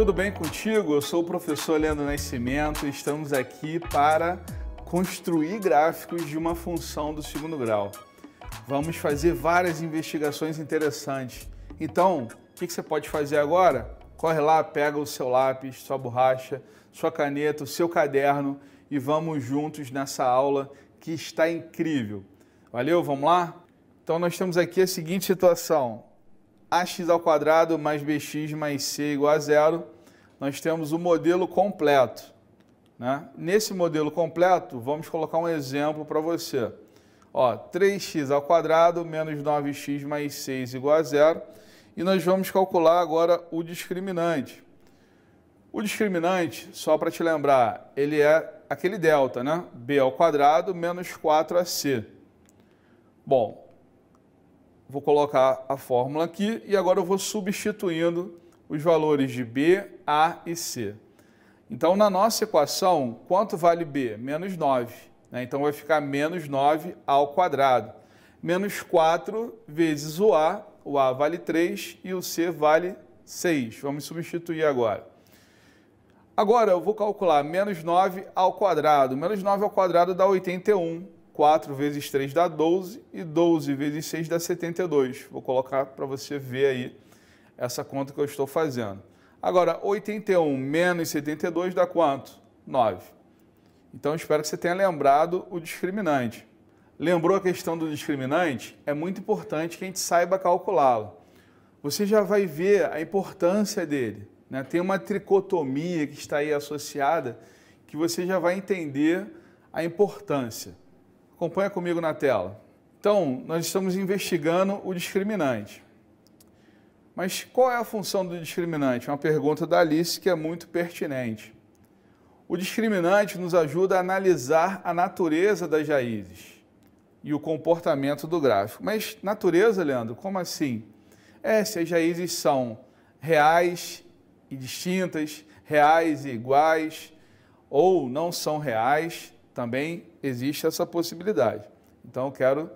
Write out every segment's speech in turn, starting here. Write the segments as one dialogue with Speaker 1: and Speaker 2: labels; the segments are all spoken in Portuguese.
Speaker 1: Tudo bem contigo? Eu sou o professor Leandro Nascimento e estamos aqui para construir gráficos de uma função do segundo grau. Vamos fazer várias investigações interessantes. Então, o que você pode fazer agora? Corre lá, pega o seu lápis, sua borracha, sua caneta, o seu caderno e vamos juntos nessa aula que está incrível. Valeu, vamos lá? Então, nós temos aqui a seguinte situação ax ao quadrado mais bx mais c igual a zero, nós temos o modelo completo. Né? Nesse modelo completo, vamos colocar um exemplo para você. Ó, 3x ao quadrado menos 9x mais 6 igual a zero. E nós vamos calcular agora o discriminante. O discriminante, só para te lembrar, ele é aquele delta, né? b ao quadrado menos 4ac. Bom, vou colocar a fórmula aqui e agora eu vou substituindo os valores de B, A e C. Então, na nossa equação, quanto vale B? Menos 9. Né? Então, vai ficar menos 9 ao quadrado. Menos 4 vezes o A, o A vale 3 e o C vale 6. Vamos substituir agora. Agora, eu vou calcular menos 9 ao quadrado. Menos 9 ao quadrado dá 81 4 vezes 3 dá 12 e 12 vezes 6 dá 72. Vou colocar para você ver aí essa conta que eu estou fazendo. Agora, 81 menos 72 dá quanto? 9. Então, espero que você tenha lembrado o discriminante. Lembrou a questão do discriminante? É muito importante que a gente saiba calculá-lo. Você já vai ver a importância dele. Né? Tem uma tricotomia que está aí associada que você já vai entender a importância. Acompanha comigo na tela. Então, nós estamos investigando o discriminante. Mas qual é a função do discriminante? É uma pergunta da Alice que é muito pertinente. O discriminante nos ajuda a analisar a natureza das raízes e o comportamento do gráfico. Mas natureza, Leandro, como assim? É, se as raízes são reais e distintas, reais e iguais, ou não são reais, também existe essa possibilidade. Então, quero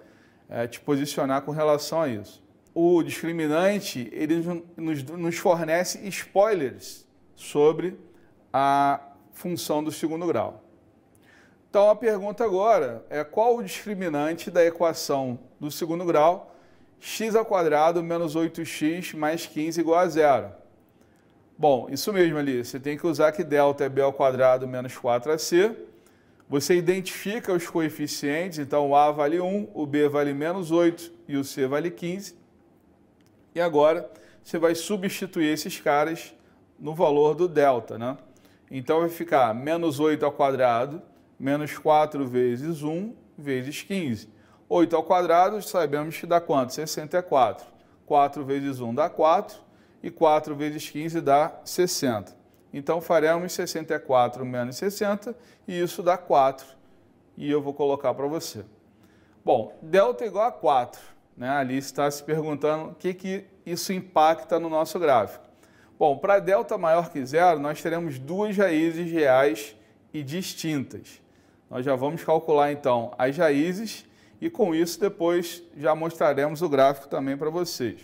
Speaker 1: é, te posicionar com relação a isso. O discriminante, ele nos, nos fornece spoilers sobre a função do segundo grau. Então, a pergunta agora é qual o discriminante da equação do segundo grau x ao quadrado menos 8x mais 15 igual a zero. Bom, isso mesmo ali, você tem que usar que delta é b ao quadrado menos 4ac você identifica os coeficientes, então o A vale 1, o B vale menos 8 e o C vale 15. E agora você vai substituir esses caras no valor do delta, né? Então vai ficar menos 8 ao quadrado, menos 4 vezes 1, vezes 15. 8 ao quadrado, sabemos que dá quanto? 64. 4 vezes 1 dá 4 e 4 vezes 15 dá 60. Então, faremos 64 menos 60 e isso dá 4. E eu vou colocar para você. Bom, delta é igual a 4. Né? Ali está se perguntando o que, que isso impacta no nosso gráfico. Bom, para delta maior que zero, nós teremos duas raízes reais e distintas. Nós já vamos calcular, então, as raízes e com isso depois já mostraremos o gráfico também para vocês.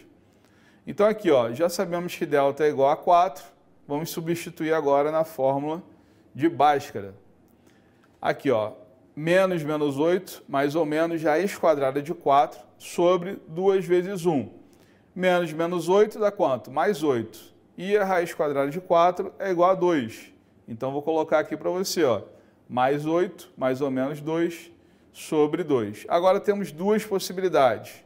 Speaker 1: Então aqui, ó, já sabemos que delta é igual a 4 vamos substituir agora na fórmula de Bhaskara. Aqui, ó, menos menos 8, mais ou menos é é raiz quadrada de 4 sobre 2 vezes 1. Menos menos 8 dá quanto? Mais 8. E a raiz quadrada de 4 é igual a 2. Então, vou colocar aqui para você, ó, mais 8, mais ou menos 2, sobre 2. Agora temos duas possibilidades.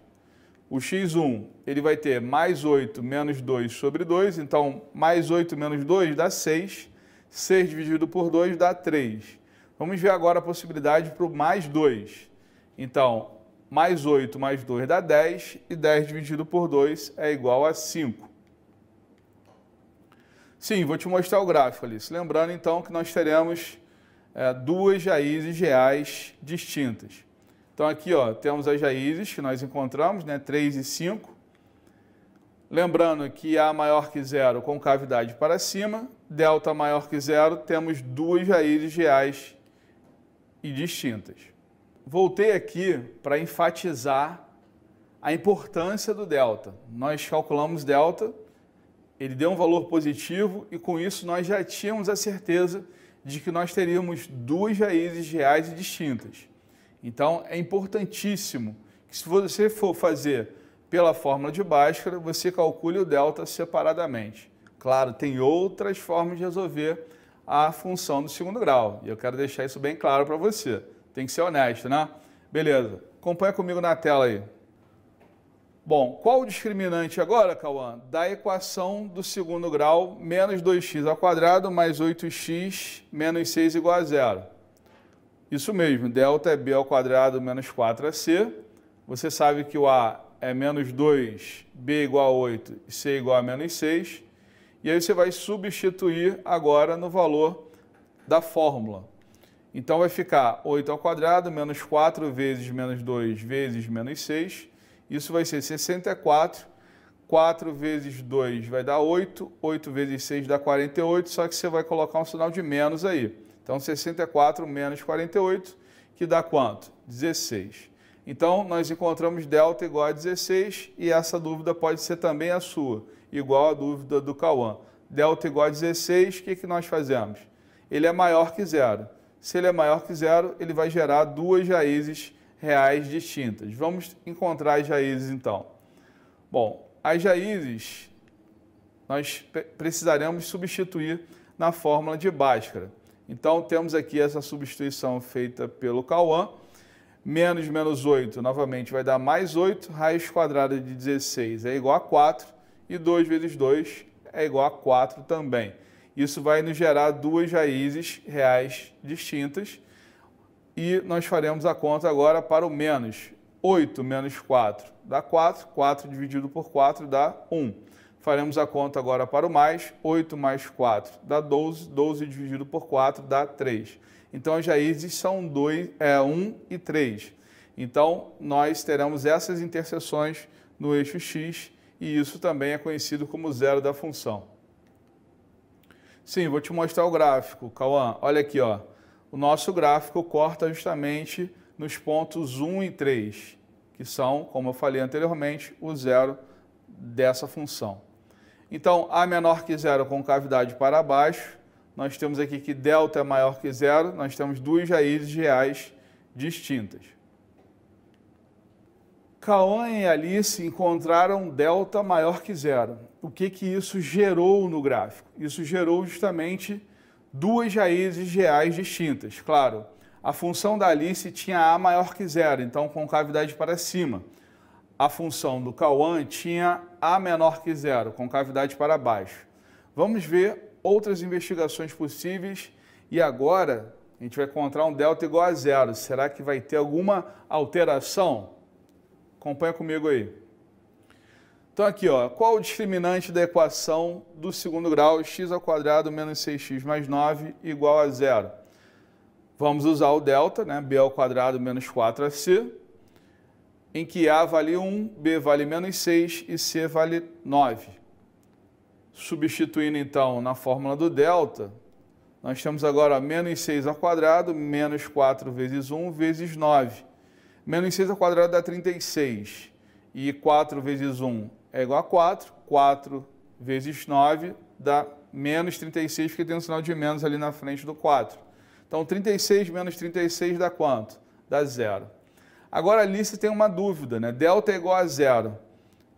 Speaker 1: O x1 ele vai ter mais 8 menos 2 sobre 2, então mais 8 menos 2 dá 6, 6 dividido por 2 dá 3. Vamos ver agora a possibilidade para o mais 2. Então, mais 8 mais 2 dá 10, e 10 dividido por 2 é igual a 5. Sim, vou te mostrar o gráfico Alice. Lembrando, então, que nós teremos é, duas raízes reais distintas. Então aqui ó, temos as raízes que nós encontramos, né, 3 e 5. Lembrando que A maior que zero com cavidade para cima, delta maior que zero, temos duas raízes reais e distintas. Voltei aqui para enfatizar a importância do delta. Nós calculamos delta, ele deu um valor positivo e com isso nós já tínhamos a certeza de que nós teríamos duas raízes reais e distintas. Então, é importantíssimo que se você for fazer pela fórmula de Bhaskara, você calcule o delta separadamente. Claro, tem outras formas de resolver a função do segundo grau, e eu quero deixar isso bem claro para você. Tem que ser honesto, né? Beleza, acompanha comigo na tela aí. Bom, qual o discriminante agora, Cauã? Da equação do segundo grau, menos 2x ao quadrado mais 8x menos 6 igual a zero. Isso mesmo, delta é b ao quadrado menos 4ac. É você sabe que o a é menos 2, b igual a 8 e c igual a menos 6. E aí você vai substituir agora no valor da fórmula. Então vai ficar 8 ao quadrado menos 4 vezes menos 2 vezes menos 6. Isso vai ser 64 4 vezes 2 vai dar 8, 8 vezes 6 dá 48, só que você vai colocar um sinal de menos aí. Então, 64 menos 48, que dá quanto? 16. Então, nós encontramos delta igual a 16 e essa dúvida pode ser também a sua, igual a dúvida do Cauã. Delta igual a 16, o que, que nós fazemos? Ele é maior que zero. Se ele é maior que zero, ele vai gerar duas raízes reais distintas. Vamos encontrar as raízes, então. Bom, as raízes, nós precisaremos substituir na fórmula de Bhaskara. Então, temos aqui essa substituição feita pelo Cauã. Menos menos 8, novamente, vai dar mais 8. Raiz quadrada de 16 é igual a 4. E 2 vezes 2 é igual a 4 também. Isso vai nos gerar duas raízes reais distintas. E nós faremos a conta agora para o menos. 8 menos 4 dá 4, 4 dividido por 4 dá 1. Faremos a conta agora para o mais, 8 mais 4 dá 12, 12 dividido por 4 dá 3. Então as raízes são 2, é, 1 e 3. Então nós teremos essas interseções no eixo x e isso também é conhecido como zero da função. Sim, vou te mostrar o gráfico, Cauã. Olha aqui, ó. o nosso gráfico corta justamente nos pontos 1 e 3, que são, como eu falei anteriormente, o zero dessa função. Então, A menor que zero concavidade para baixo, nós temos aqui que delta é maior que zero, nós temos duas raízes reais distintas. Cauã e Alice encontraram delta maior que zero. O que, que isso gerou no gráfico? Isso gerou justamente duas raízes reais distintas. Claro, a função da Alice tinha A maior que zero, então concavidade para cima. A função do Cauã tinha A menor que zero, concavidade para baixo. Vamos ver outras investigações possíveis e agora a gente vai encontrar um delta igual a zero. Será que vai ter alguma alteração? Acompanha comigo aí. Então aqui, ó, qual o discriminante da equação do segundo grau x ao quadrado menos 6x mais 9 igual a zero? Vamos usar o delta, né? b ao quadrado menos 4ac, em que a vale 1, b vale menos 6 e c vale 9. Substituindo então na fórmula do delta, nós temos agora menos 6 ao quadrado, menos 4 vezes 1, vezes 9. Menos 6 ao quadrado dá 36. E 4 vezes 1 é igual a 4. 4 vezes 9 dá menos 36, porque tem um sinal de menos ali na frente do 4. Então, 36 menos 36 dá quanto? Dá zero. Agora, Alice tem uma dúvida, né? Delta é igual a zero.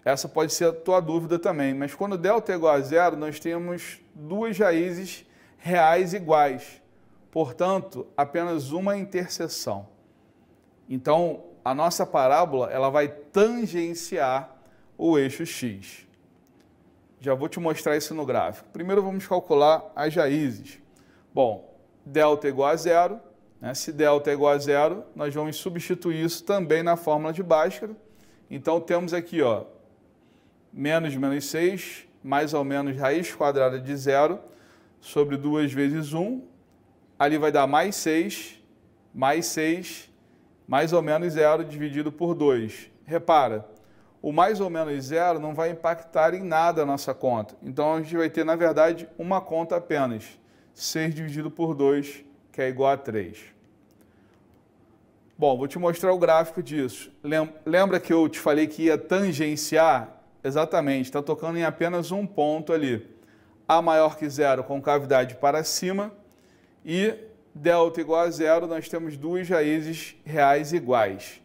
Speaker 1: Essa pode ser a tua dúvida também. Mas quando delta é igual a zero, nós temos duas raízes reais iguais. Portanto, apenas uma interseção. Então, a nossa parábola ela vai tangenciar o eixo x. Já vou te mostrar isso no gráfico. Primeiro vamos calcular as raízes. Bom, delta igual a zero. Né? Se delta é igual a zero, nós vamos substituir isso também na fórmula de Bhaskara. Então, temos aqui, ó, menos menos 6, mais ou menos raiz quadrada de zero, sobre 2 vezes 1. Um. Ali vai dar mais 6, mais 6, mais ou menos zero, dividido por 2. Repara, o mais ou menos zero não vai impactar em nada a nossa conta. Então, a gente vai ter, na verdade, uma conta apenas. 6 dividido por 2, que é igual a 3. Bom, vou te mostrar o gráfico disso. Lembra que eu te falei que ia tangenciar? Exatamente, está tocando em apenas um ponto ali. A maior que zero, concavidade para cima. E delta igual a zero, nós temos duas raízes reais iguais.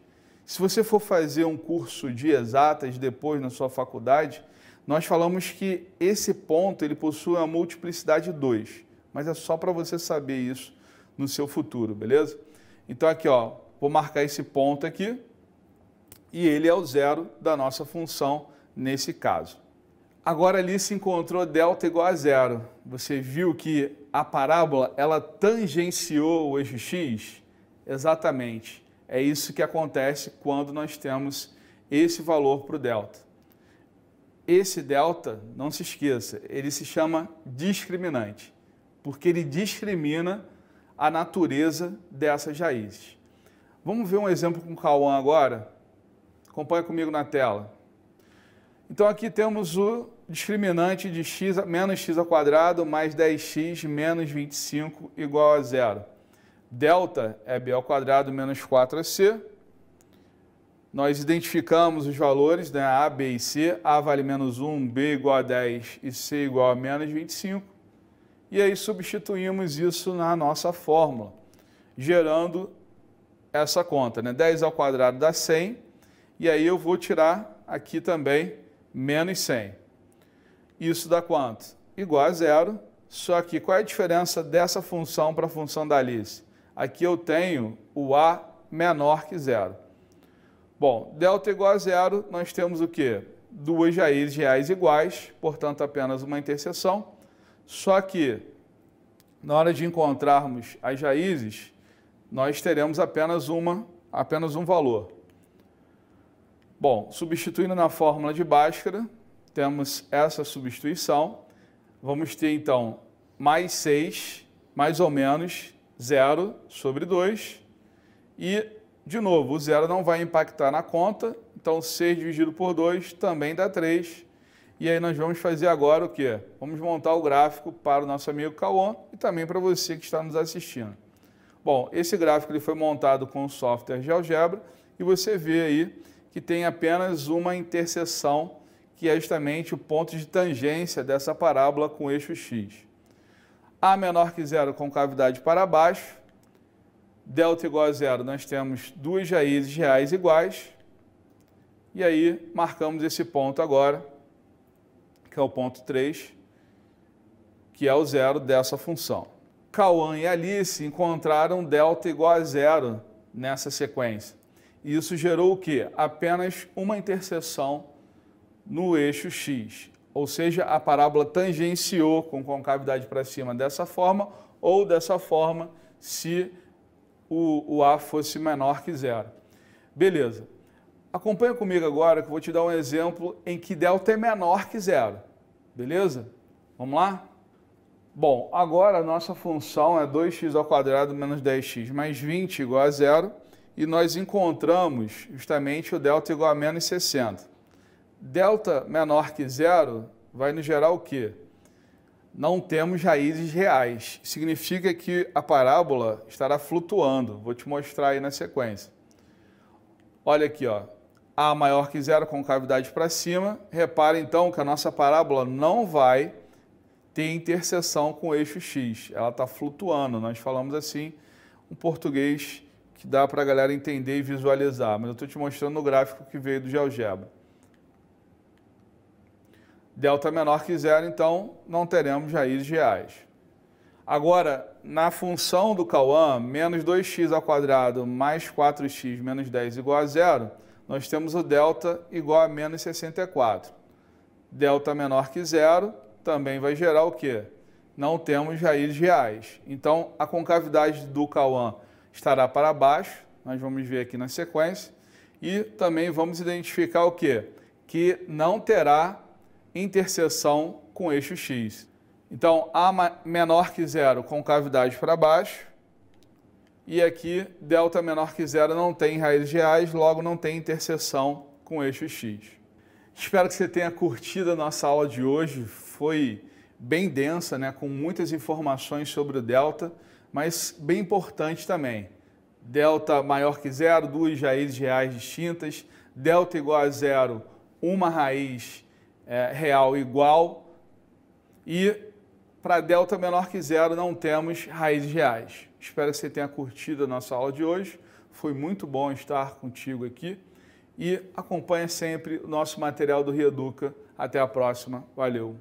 Speaker 1: Se você for fazer um curso de exatas depois na sua faculdade, nós falamos que esse ponto ele possui a multiplicidade 2. Mas é só para você saber isso no seu futuro, beleza? Então aqui, ó, vou marcar esse ponto aqui e ele é o zero da nossa função nesse caso. Agora ali se encontrou delta igual a zero. Você viu que a parábola ela tangenciou o eixo x? Exatamente. É isso que acontece quando nós temos esse valor para o delta. Esse delta, não se esqueça, ele se chama discriminante porque ele discrimina a natureza dessas raízes. Vamos ver um exemplo com o Cauã agora? Acompanha comigo na tela. Então aqui temos o discriminante de x menos x ao quadrado mais 10x menos 25 igual a zero. Delta é b ao quadrado menos 4ac. Nós identificamos os valores, né? a, b e c. a vale menos 1, b igual a 10 e c igual a menos 25 e aí substituímos isso na nossa fórmula, gerando essa conta, né? 10 ao quadrado dá 100, e aí eu vou tirar aqui também menos 100. Isso dá quanto? Igual a zero, só que qual é a diferença dessa função para a função da Alice? Aqui eu tenho o A menor que zero. Bom, delta igual a zero, nós temos o quê? Duas raízes reais iguais, portanto apenas uma interseção. Só que, na hora de encontrarmos as raízes, nós teremos apenas uma, apenas um valor. Bom, substituindo na fórmula de Bhaskara, temos essa substituição. Vamos ter, então, mais 6, mais ou menos 0 sobre 2. E, de novo, o zero não vai impactar na conta, então 6 dividido por 2 também dá 3. E aí nós vamos fazer agora o quê? Vamos montar o gráfico para o nosso amigo Cauã e também para você que está nos assistindo. Bom, esse gráfico ele foi montado com o software de algebra e você vê aí que tem apenas uma interseção, que é justamente o ponto de tangência dessa parábola com o eixo x. A menor que zero, concavidade para baixo. Delta igual a zero, nós temos duas raízes reais iguais. E aí, marcamos esse ponto agora que é o ponto 3, que é o zero dessa função. Cauã e Alice encontraram delta igual a zero nessa sequência. E isso gerou o quê? Apenas uma interseção no eixo x. Ou seja, a parábola tangenciou com concavidade para cima dessa forma ou dessa forma se o, o A fosse menor que zero. Beleza. Acompanha comigo agora que eu vou te dar um exemplo em que delta é menor que zero. Beleza? Vamos lá? Bom, agora a nossa função é 2x ao quadrado menos 10x mais 20 igual a zero e nós encontramos justamente o delta igual a menos 60. Delta menor que zero vai nos gerar o quê? Não temos raízes reais. Significa que a parábola estará flutuando. Vou te mostrar aí na sequência. Olha aqui, ó. A maior que zero, concavidade para cima. Repare então que a nossa parábola não vai ter interseção com o eixo X. Ela está flutuando. Nós falamos assim um português que dá para a galera entender e visualizar. Mas eu estou te mostrando o gráfico que veio do GeoGebra. Delta menor que zero, então não teremos raízes reais. Agora, na função do Cauã, menos 2x ao quadrado mais 4x menos 10 igual a zero, nós temos o delta igual a menos 64. Delta menor que zero também vai gerar o quê? Não temos raízes reais. Então, a concavidade do Cauã estará para baixo, nós vamos ver aqui na sequência, e também vamos identificar o quê? Que não terá interseção com eixo X. Então, A menor que zero, concavidade para baixo, e aqui delta menor que zero não tem raízes reais, logo não tem interseção com eixo x. Espero que você tenha curtido a nossa aula de hoje, foi bem densa, né, com muitas informações sobre o delta, mas bem importante também. Delta maior que zero, duas raízes reais distintas, delta igual a zero, uma raiz é, real igual e para delta menor que zero, não temos raízes reais. Espero que você tenha curtido a nossa aula de hoje. Foi muito bom estar contigo aqui. E acompanha sempre o nosso material do Reeduca. Até a próxima. Valeu!